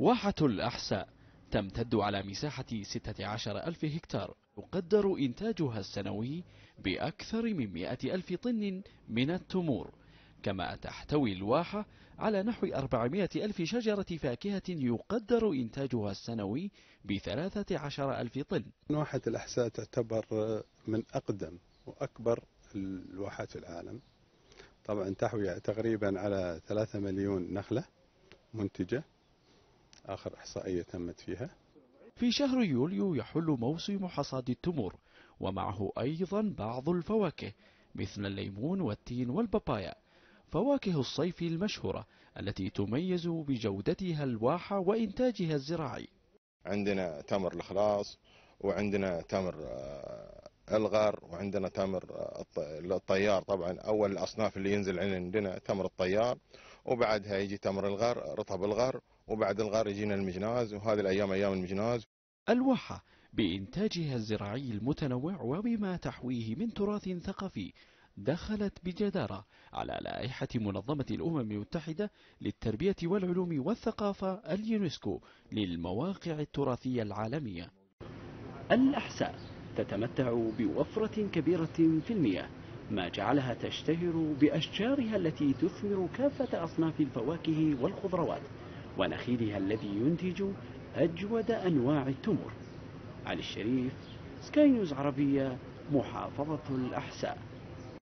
واحة الأحساء تمتد على مساحة 16 ألف هكتار يقدر إنتاجها السنوي بأكثر من 100 ألف طن من التمور كما تحتوي الواحة على نحو 400 ألف شجرة فاكهة يقدر إنتاجها السنوي ب 13 ألف طن واحة الأحساء تعتبر من أقدم وأكبر الواحات في العالم طبعا تحوي تقريبا على 3 مليون نخلة منتجة آخر إحصائية تمت فيها في شهر يوليو يحل موسم حصاد التمور ومعه أيضا بعض الفواكه مثل الليمون والتين والبابايا فواكه الصيف المشهورة التي تميز بجودتها الواحة وإنتاجها الزراعي عندنا تمر الخلاص وعندنا تمر آه، الغر وعندنا تمر آه، الطيار طبعا أول الأصناف اللي ينزل عندنا تمر الطيار وبعدها يجي تمر الغر رطب الغر وبعد الغر يجينا المجناز وهذه الأيام أيام المجناز الواحة بإنتاجها الزراعي المتنوع وبما تحويه من تراث ثقافي دخلت بجدارة على لائحة منظمة الأمم المتحدة للتربية والعلوم والثقافة اليونسكو للمواقع التراثية العالمية الأحساء تتمتع بوفرة كبيرة في المياه ما جعلها تشتهر بأشجارها التي تثمر كافة أصناف الفواكه والخضروات ونخيلها الذي ينتج أجود أنواع التمر علي الشريف سكاي نيوز عربية محافظة الأحساء